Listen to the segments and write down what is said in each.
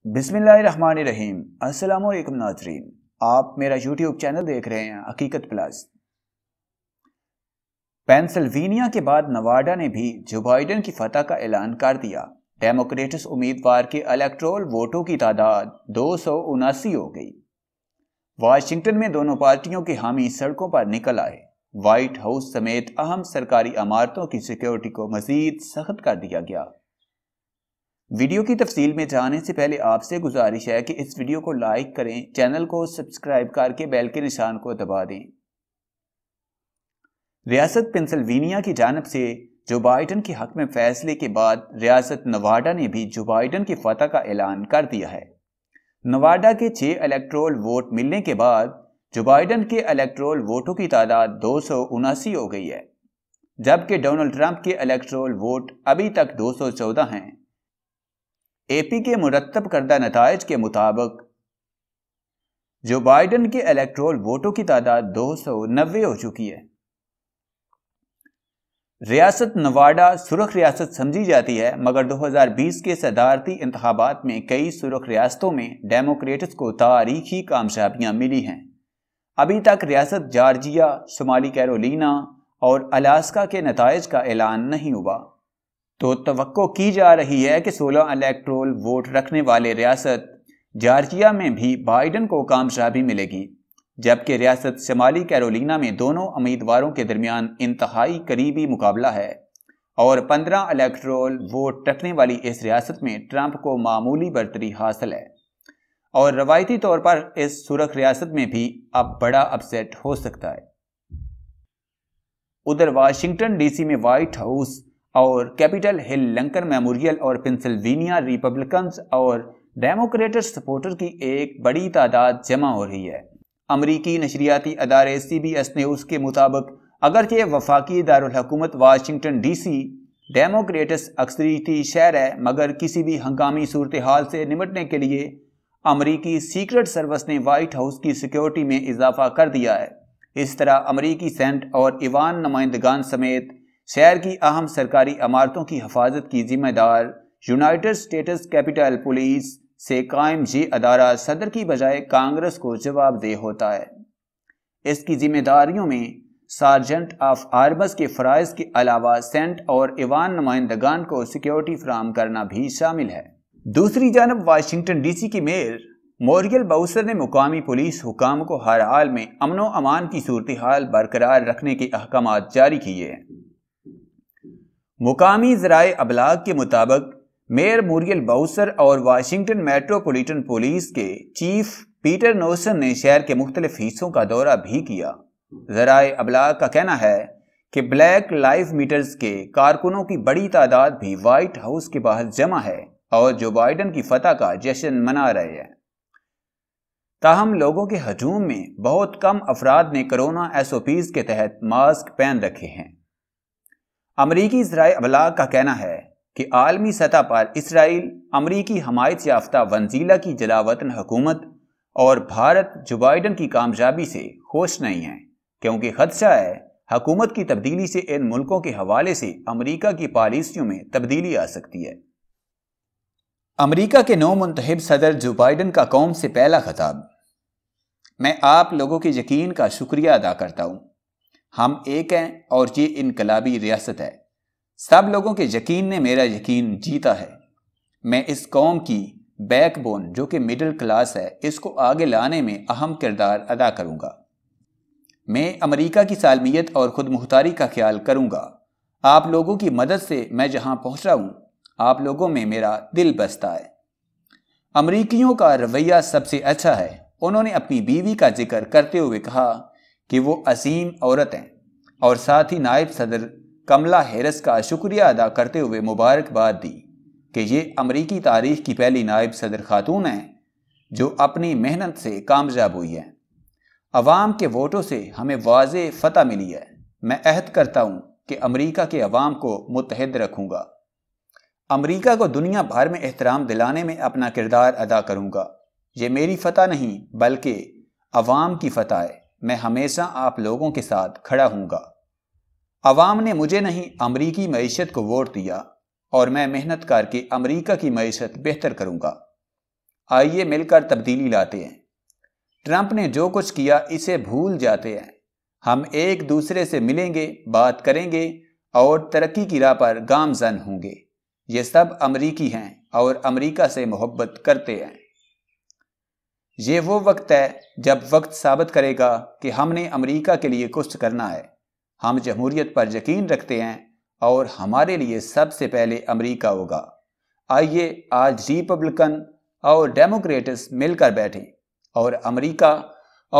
अस्सलाम वालेकुम नाजरीन आप मेरा यूट्यूब चैनल देख रहे हैं हकीकत प्लस पेंसिल्वेनिया के बाद नवाडा ने भी जो बाइडन की फतह का ऐलान कर दिया डेमोक्रेट्स उम्मीदवार के इलेक्ट्रोल वोटों की तादाद दो हो गई वाशिंगटन में दोनों पार्टियों के हामी सड़कों पर निकल आए व्हाइट हाउस समेत अहम सरकारी इमारतों की सिक्योरिटी को मजीद सख्त कर दिया गया वीडियो की तफसील में जाने से पहले आपसे गुजारिश है कि इस वीडियो को लाइक करें चैनल को सब्सक्राइब करके बेल के निशान को दबा दें रियासत पेंसिल्वेनिया की जानब से जो बाइडन के हक में फैसले के बाद रियासत नवाडा ने भी जो बाइडन की फतह का ऐलान कर दिया है नवाडा के छः इलेक्ट्रोल वोट मिलने के बाद जो बाइडन के इलेक्ट्रोल वोटों की तादाद दो हो गई है जबकि डोनाल्ड ट्रंप के इलेक्ट्रोल वोट अभी तक 214 हैं एपी के मुरतब करदा नतज के मुताबिक जो बाइडन के इलेक्ट्रोल वोटों की तादाद दो सौ नब्बे हो चुकी है रियासत नवाडा सुरख रियासत समझी जाती है मगर 2020 के सदारती इंतबात में कई सुरख रियासतों में डेमोक्रेट्स को तारीखी कामयाबियां मिली हैं अभी तक रियासत जार्जिया शुमाली कैरोलिना और अलास्का के नतज का ऐलान नहीं हुआ तो तो की जा रही है कि 16 इलेक्ट्रोल वोट रखने वाले रियासत जार्जिया में भी बाइडन को कामयाबी मिलेगी जबकि रियासत शमाली कैरोलिना में दोनों उम्मीदवारों के दरमियान इंतहाई करीबी मुकाबला है और 15 इलेक्ट्रोल वोट रखने वाली इस रियासत में ट्रंप को मामूली बर्तरी हासिल है और रवायती तौर पर इस सुरख रियासत में भी अब बड़ा अपसेट हो सकता है उधर वाशिंगटन डीसी में व्हाइट हाउस और कैपिटल हिल लंकन मेमोरियल और पेंसिल्वेनिया रिपब्लिकन्स और डेमोक्रेटिक सपोर्टर की एक बड़ी तादाद जमा हो रही है अमरीकी नशरियाती अदारे सी बी एस ने उसके मुताबिक अगरचे वफाकी दारकूमत वाशिंगटन डी सी डेमोक्रेटस अक्सरीती शहर है मगर किसी भी हंगामी सूरत हाल से निमटने के लिए अमरीकी सीक्रेट सर्विस ने वाइट हाउस की सिक्योरिटी में इजाफा कर दिया है इस तरह अमरीकी सेंट और ईवान नुमाइंदगान समेत शहर की अहम सरकारी इमारतों की हफाजत की जिम्मेदार यूनाइटेड स्टेट्स कैपिटल पुलिस से कायम ये अदारा सदर की बजाय कांग्रेस को जवाबदेह होता है इसकी जिम्मेदारियों में सार्जेंट ऑफ आर्मस के फ़राइज़ के अलावा सेंट और ईवान नुमाइंदगान को सिक्योरिटी फ्राहम करना भी शामिल है दूसरी जानब वाशिंगटन डीसी की मेयर मोरियल बाउसर ने मुकामी पुलिस हुकाम को हर हाल में अमनो अमान की सूरत हाल बरकरार रखने के अहकाम जारी किए हैं मुकामी जराए अबलाग के मुताबिक मेयर मुरियल बाउसर और वाशिंगटन मेट्रोपोलिटन पुलिस के चीफ पीटर नोसन ने शहर के मुख्तलिफ हिस्सों का दौरा भी किया जराए अबलाग का कहना है कि ब्लैक लाइफ मीटर्स के कारकुनों की बड़ी तादाद भी वाइट हाउस के बाहर जमा है और जो बाइडन की फतह का जश्न मना रहे हैं ताहम लोगों के हजूम में बहुत कम अफराद ने कोरोना एस ओ पीज के तहत मास्क पहन रखे हैं अमरीकी इसराइल अबलाग का कहना है कि आलमी सतह पर इसराइल अमरीकी हमायत याफ्ता वंजीला की जलावतन हुकूमत और भारत जो बाइडन की कामयाबी से खुश नहीं है क्योंकि खदशा है हकूमत की तब्दीली से इन मुल्कों के हवाले से अमरीका की पॉलिसियों में तब्दीली आ सकती है अमरीका के नौ मंतब सदर जो बाइडन का कौम से पहला खताब मैं आप लोगों के यकीन का शुक्रिया अदा करता हूँ हम एक हैं और ये इनकलाबी रियासत है सब लोगों के यकीन ने मेरा यकीन जीता है मैं इस कौम की बैकबोन जो कि मिडिल क्लास है इसको आगे लाने में अहम किरदार अदा करूँगा मैं अमेरिका की सालमियत और ख़ुद मुख्तारी का ख्याल करूँगा आप लोगों की मदद से मैं जहाँ पहुँच रहा हूँ आप लोगों में मेरा दिल बसता है अमरीकियों का रवैया सबसे अच्छा है उन्होंने अपनी बीवी का जिक्र करते हुए कहा कि वो असीम औरत हैं और साथ ही नायब सदर कमला हैरस का शुक्रिया अदा करते हुए मुबारकबाद दी कि ये अमरीकी तारीख की पहली नायब सदर खातून हैं जो अपनी मेहनत से कामयाब हुई है अवाम के वोटों से हमें वाज फतह मिली है मैं अहद करता हूँ कि अमरीका के अवाम को मुतहद रखूँगा अमरीका को दुनिया भर में एहतराम दिलाने में अपना किरदार अदा करूँगा ये मेरी फतह नहीं बल्कि अवाम की फतह है मैं हमेशा आप लोगों के साथ खड़ा हूंगा अवाम ने मुझे नहीं अमरीकी मीशत को वोट दिया और मैं मेहनत करके अमरीका की मीशत बेहतर करूँगा आइए मिलकर तब्दीली लाते हैं ट्रंप ने जो कुछ किया इसे भूल जाते हैं हम एक दूसरे से मिलेंगे बात करेंगे और तरक्की की राह पर गामजन होंगे ये सब अमरीकी हैं और अमरीका से मोहब्बत करते हैं ये वो वक्त है जब वक्त साबित करेगा कि हमने अमेरिका के लिए कुछ करना है हम जमहूरियत पर यकीन रखते हैं और हमारे लिए सबसे पहले अमेरिका होगा आइए आज रिपब्लिकन और डेमोक्रेट्स मिलकर बैठें और अमेरिका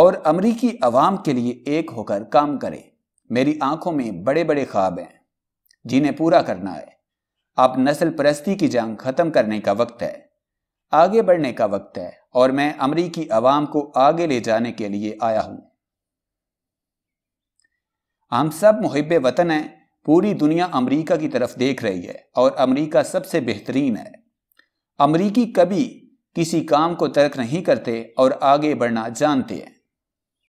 और अमरीकी आवाम के लिए एक होकर काम करें मेरी आंखों में बड़े बड़े ख्वाब हैं जिन्हें पूरा करना है अब नस्ल परस्ती की जंग ख़त्म करने का वक्त है आगे बढ़ने का वक्त है और मैं अमरीकी आवाम को आगे ले जाने के लिए आया हूँ हम सब मुहब वतन हैं पूरी दुनिया अमरीका की तरफ देख रही है और अमरीका सबसे बेहतरीन है अमरीकी कभी किसी काम को तर्क नहीं करते और आगे बढ़ना जानते हैं